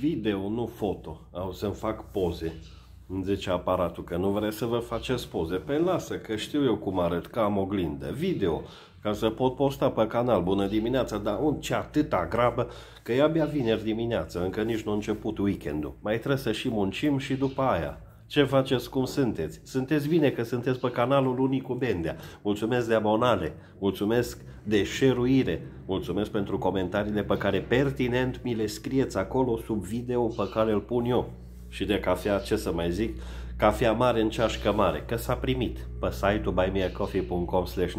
video, nu foto. Au să-mi fac poze, îmi zice aparatul, că nu vreți să vă faceți poze. Pe lasă, că știu eu cum arăt, că am oglindă. Video, ca să pot posta pe canal, bună dimineața, dar un ce atâta grabă, că e abia vineri dimineață, încă nici nu a început weekendul. Mai trebuie să și muncim și după aia. Ce faceți? Cum sunteți? Sunteți bine că sunteți pe canalul Unicu Bendea. Mulțumesc de abonare, mulțumesc de șeruire, mulțumesc pentru comentariile pe care pertinent mi le scrieți acolo sub video pe care îl pun eu. Și de cafea, ce să mai zic, Cafea mare în ceașcă mare, că s-a primit pe site-ul buymeacoffee.com slash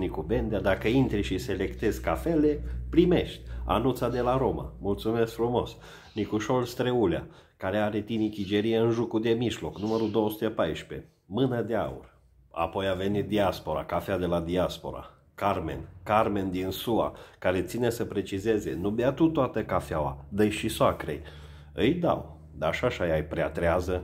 Dacă intri și selectezi cafele, primești. Anuța de la Roma. Mulțumesc frumos. Nicușor Streulea, care are tinichigerie în jucul de mijloc, numărul 214. Mână de aur. Apoi a venit Diaspora, cafea de la Diaspora. Carmen, Carmen din SUA, care ține să precizeze, nu bea tu toată cafeaua, dă și soacrei. Îi dau, dar așa ai prea trează,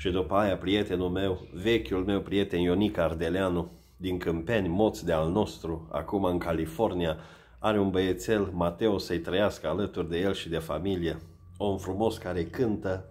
și după aia prietenul meu, vechiul meu prieten Ionic Ardeleanu, din Câmpeni, moț de al nostru, acum în California, are un băiețel, Mateo, să-i trăiască alături de el și de familie. Om frumos care cântă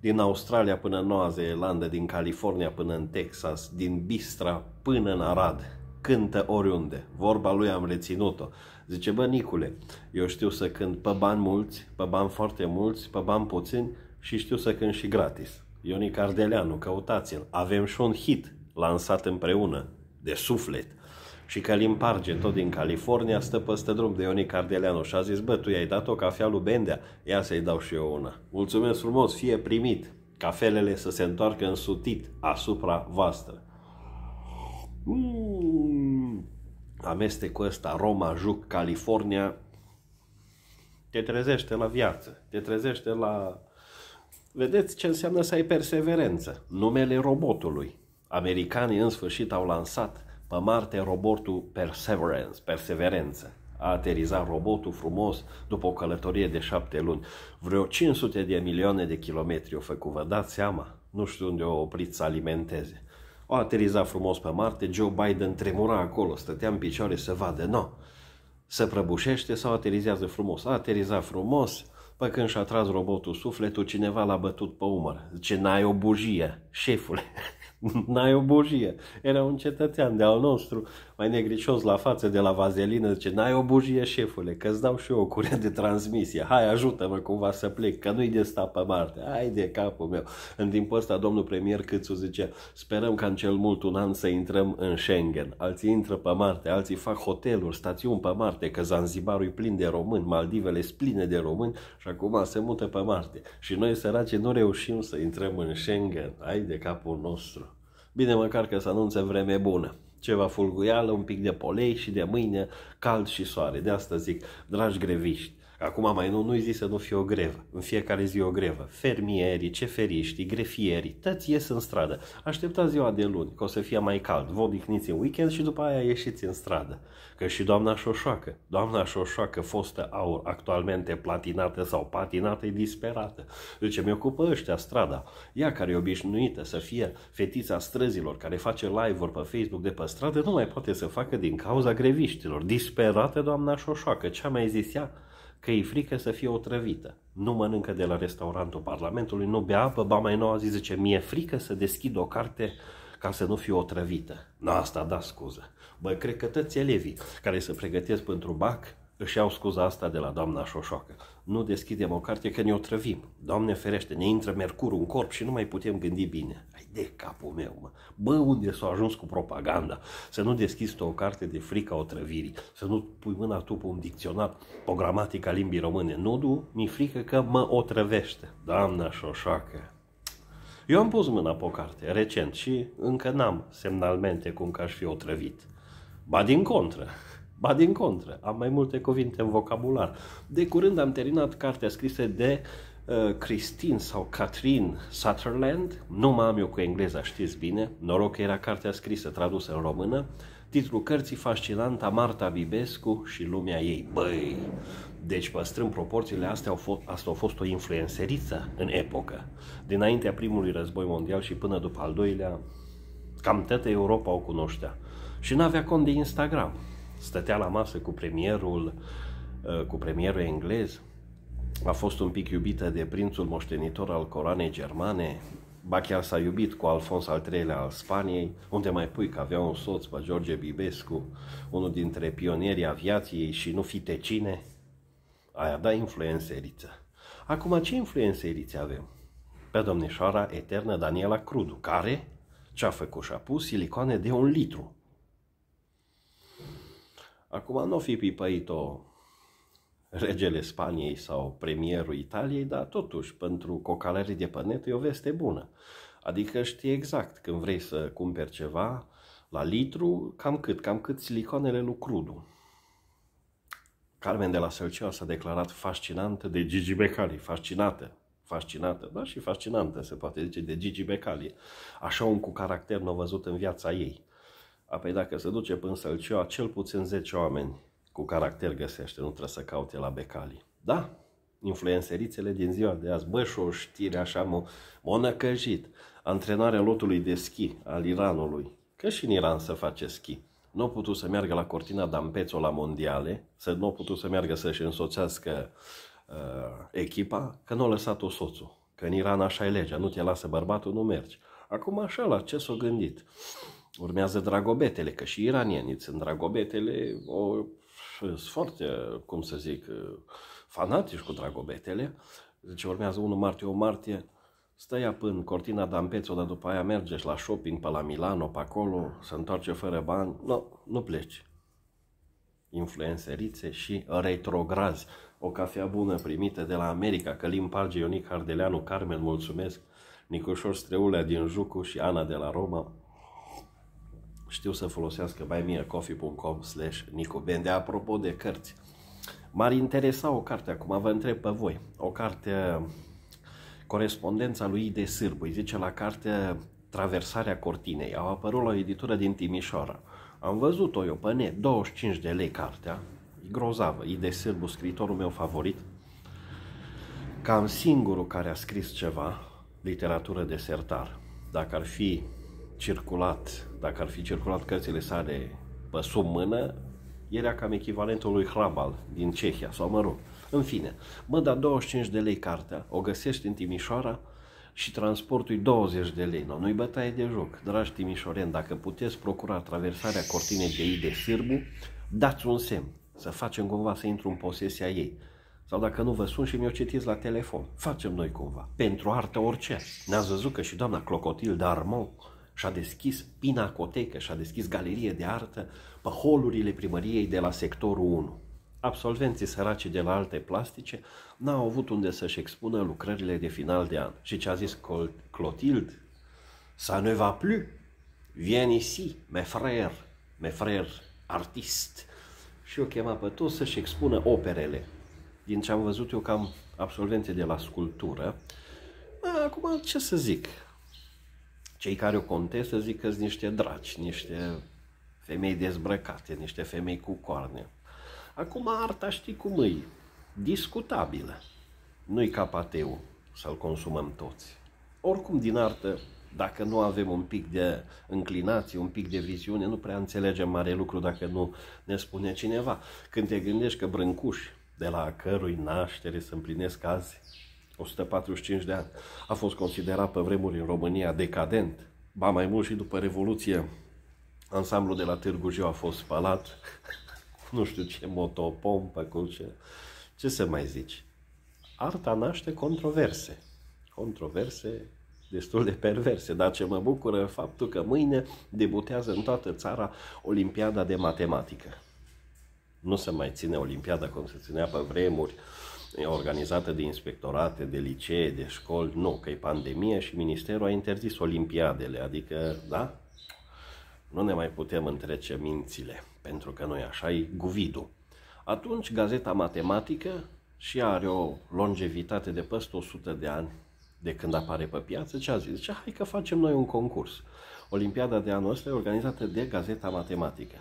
din Australia până în Noua Zeelandă, din California până în Texas, din Bistra până în Arad. Cântă oriunde. Vorba lui am reținut-o. Zice, bă, Nicule, eu știu să cânt pe bani mulți, pe bani foarte mulți, pe bani puțini și știu să cânt și gratis. Ionic Ardeleanu, căutați-l. Avem și un hit lansat împreună, de suflet. Și Călim Parge, tot din California, stă peste drum de Ionic Ardeleanu și a zis, bă, tu i-ai dat o cafea lui Bendea, ia să-i dau și eu una. Mulțumesc frumos, fie primit. Cafelele să se întoarcă însutit asupra voastră. Mm. Amestecul ăsta, Roma, Juc, California, te trezește la viață, te trezește la Vedeți ce înseamnă să ai perseverență. Numele robotului. Americanii în sfârșit au lansat pe Marte robotul Perseverance, perseverență. A aterizat robotul frumos după o călătorie de șapte luni. Vreo 500 de milioane de kilometri o făcut, vă dați seama? Nu știu unde o oprit să alimenteze. O ateriza frumos pe Marte, Joe Biden tremura acolo, stătea în picioare să vadă, no, se prăbușește sau aterizează frumos. A aterizat frumos, Păi când și-a tras robotul sufletul, cineva l-a bătut pe umăr. Zice, n-ai o bujie, șefule, n-ai o bujie. Era un cetățean de al nostru, mai negricios la față de la vazelină, zice, n-ai o bujie, șefule, că îți dau și eu o curea de transmisie, hai ajută-mă cumva să plec, că nu-i de sta pe Marte, hai de capul meu. În timpul ăsta, domnul premier Câțu zice, sperăm ca în cel mult un an să intrăm în Schengen, alții intră pe Marte, alții fac hoteluri, stațiuni pe Marte, că Zanzibarul e plin de români, Maldivele sunt pline de români și acum se mută pe Marte. Și noi săraci nu reușim să intrăm în Schengen, ai de capul nostru. Bine măcar că să anunțe vreme bună ceva fulguială, un pic de polei și de mâine cald și soare. De asta zic, dragi greviști, Acum mai nu, nu-i zis să nu fie o grevă. În fiecare zi o grevă. Fermierii, ceferiștii, grefierii, toți ies în stradă. Așteptați ziua de luni, că o să fie mai cald. Vă odihniți în weekend și după aia ieșiți în stradă. Că și doamna Șoșoacă, doamna Șoșoacă, fostă aur, actualmente platinată sau patinată, e disperată. Zice, mi ocupă ăștia strada. Ea care e obișnuită să fie fetița străzilor, care face live-uri pe Facebook de pe stradă, nu mai poate să facă din cauza greviștilor. Disperată doamna Șoșoacă, ce-a mai zis ea? că e frică să fie otrăvită. Nu mănâncă de la restaurantul Parlamentului, nu bea apă, ba mai nouă zi zice, mi-e frică să deschid o carte ca să nu fiu otrăvită. Nu asta da scuză. Bă, cred că toți elevii care se pregătesc pentru BAC își iau scuza asta de la doamna Șoșoacă. Nu deschidem o carte că ne otrăvim. Doamne ferește, ne intră mercurul în corp și nu mai putem gândi bine de capul meu, mă. Bă, unde s-a ajuns cu propaganda? Să nu deschizi tu o carte de frica otrăvirii, să nu pui mâna tu pe un dicționar, pe o gramatică a limbii române. Nu, du, mi frică că mă otrăvește. Doamna Șoșoacă. Eu am pus mâna pe o carte recent și încă n-am semnalmente cum că aș fi otrăvit. Ba din contră, ba din contră, am mai multe cuvinte în vocabular. De curând am terminat cartea scrisă de Uh, Christine sau Catherine Sutherland, nu mă am eu cu engleza, știți bine, noroc că era cartea scrisă, tradusă în română, titlul cărții fascinanta Marta Bibescu și lumea ei. Băi, deci păstrând proporțiile astea, au fost, asta a fost o influențeriță în epocă. Dinaintea primului război mondial și până după al doilea, cam toată Europa o cunoștea. Și n-avea cont de Instagram. Stătea la masă cu premierul, uh, cu premierul englez, a fost un pic iubită de prințul moștenitor al coroanei germane, ba chiar s-a iubit cu Alfons al III-lea al Spaniei, unde mai pui că avea un soț pe George Bibescu, unul dintre pionierii aviației și nu fi tecine, aia da influențeriță. Acum ce influențeriță avem? Pe domnișoara eternă Daniela Crudu, care ce-a făcut și-a pus silicoane de un litru. Acum nu n-o fi pipăit-o regele Spaniei sau premierul Italiei, dar totuși pentru cocalarii de pe net e o veste bună. Adică știi exact când vrei să cumperi ceva la litru, cam cât, cam cât siliconele lui Crudu. Carmen de la Sălcea s-a declarat fascinantă de Gigi Becali, fascinată, fascinată, da, și fascinantă, se poate zice, de Gigi Becali. Așa un cu caracter nu văzut în viața ei. Apoi dacă se duce până Sălcea, cel puțin 10 oameni cu caracter găsește, nu trebuie să caute la becali. Da, influențerițele din ziua de azi, bă, și o știre așa m-a, m năcăjit. Antrenarea lotului de schi al Iranului, că și în Iran să face schi. Nu au putut să meargă la Cortina Dampețo la mondiale, să nu au putut să meargă să-și însoțească uh, echipa, că nu a lăsat-o soțul. Că în Iran așa e legea, nu te lasă bărbatul, nu mergi. Acum așa, la ce s-o gândit? Urmează dragobetele, că și iranienii sunt dragobetele, o sunt foarte, cum să zic, fanatici cu dragobetele. Zice, deci urmează 1 martie, o martie, stai ea până cortina Dampețo, dar după aia merge la shopping pe la Milano, pe acolo, se întoarce fără bani. Nu, no, nu pleci. Influențerițe și retrograzi. O cafea bună primită de la America, că Parge, Ionic Hardeleanu, Carmen, mulțumesc, Nicușor Streulea din Jucu și Ana de la Roma, știu să folosească buymeacoffee.com slash nicobende. Apropo de cărți, m-ar interesa o carte, acum vă întreb pe voi, o carte corespondența lui de Sârbu, îi zice la carte Traversarea Cortinei, au apărut la o editură din Timișoara. Am văzut-o eu pe net, 25 de lei cartea, e grozavă, e de Sârbu, scriitorul meu favorit, cam singurul care a scris ceva literatură de sertar. Dacă ar fi circulat, dacă ar fi circulat cărțile sale pe sub mână, era cam echivalentul lui Hrabal din Cehia, sau mă rog. În fine, mă da 25 de lei cartea, o găsești în Timișoara și transportul 20 de lei. nu-i bătaie de joc. Dragi timișoreni, dacă puteți procura traversarea cortinei de ei de Sârbu, dați un semn să facem cumva să intru în posesia ei. Sau dacă nu vă sun și mi-o citiți la telefon. Facem noi cumva. Pentru artă orice. Ne-ați văzut că și doamna Clocotil de Armand și-a deschis pinacotecă, și-a deschis galerie de artă pe holurile primăriei de la sectorul 1. Absolvenții săraci de la alte plastice n-au avut unde să-și expună lucrările de final de an. Și ce a zis Clotilde? Să ne va plu? Vien ici, mes frères, mes frères artist. Și o chema pe toți să-și expună operele. Din ce am văzut eu cam absolvenții de la sculptură, acum ce să zic, cei care o contestă zic că sunt niște draci, niște femei dezbrăcate, niște femei cu coarne. Acum arta știi cum e, discutabilă. Nu-i capateu să-l consumăm toți. Oricum din artă, dacă nu avem un pic de înclinație, un pic de viziune, nu prea înțelegem mare lucru dacă nu ne spune cineva. Când te gândești că brâncuși de la cărui naștere se împlinesc azi 145 de ani, a fost considerat pe vremuri în România decadent, ba mai mult și după Revoluție, ansamblu de la Târgu Jiu a fost spălat, nu știu ce motopompă, cu ce... Ce să mai zici? Arta naște controverse. Controverse destul de perverse, dar ce mă bucură faptul că mâine debutează în toată țara Olimpiada de Matematică. Nu se mai ține Olimpiada cum se ținea pe vremuri, organizată de inspectorate, de licee, de școli, nu, că e pandemie și ministerul a interzis olimpiadele, adică, da, nu ne mai putem întrece mințile, pentru că noi așa e guvidul. Atunci gazeta matematică și are o longevitate de peste 100 de ani de când apare pe piață, ce a zis? Zice, hai că facem noi un concurs. Olimpiada de anul ăsta e organizată de Gazeta Matematică.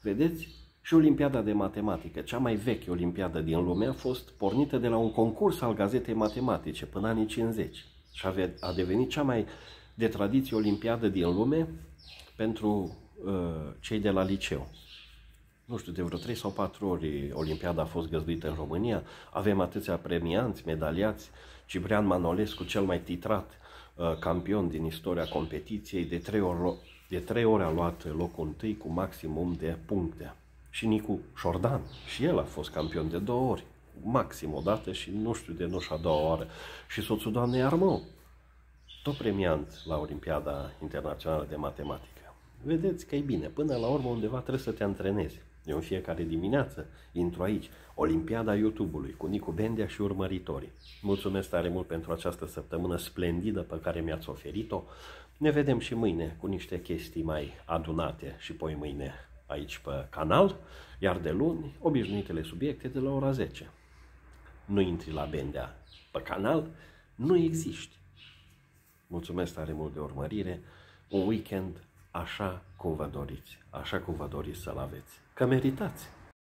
Vedeți și Olimpiada de Matematică, cea mai veche olimpiadă din lume, a fost pornită de la un concurs al gazetei matematice până anii 50 și a devenit cea mai de tradiție olimpiadă din lume pentru uh, cei de la liceu. Nu știu, de vreo 3 sau 4 ori Olimpiada a fost găzduită în România. Avem atâția premianți, medaliați. Ciprian Manolescu, cel mai titrat uh, campion din istoria competiției, de 3 ori, de 3 ori a luat locul întâi cu maximum de puncte. Și Nicu Șordan, și el a fost campion de două ori, maxim o dată și nu știu de nu și a doua oară. Și soțul doamnei Armou, tot premiant la Olimpiada Internațională de Matematică. Vedeți că e bine, până la urmă undeva trebuie să te antrenezi. Eu în fiecare dimineață intru aici, Olimpiada YouTube-ului, cu Nicu Bendea și urmăritorii. Mulțumesc tare mult pentru această săptămână splendidă pe care mi-ați oferit-o. Ne vedem și mâine cu niște chestii mai adunate și poi mâine aici pe canal, iar de luni, obișnuitele subiecte de la ora 10. Nu intri la Bendea pe canal, nu existi. Mulțumesc tare mult de urmărire, un weekend așa cum vă doriți, așa cum vă doriți să-l aveți, că meritați.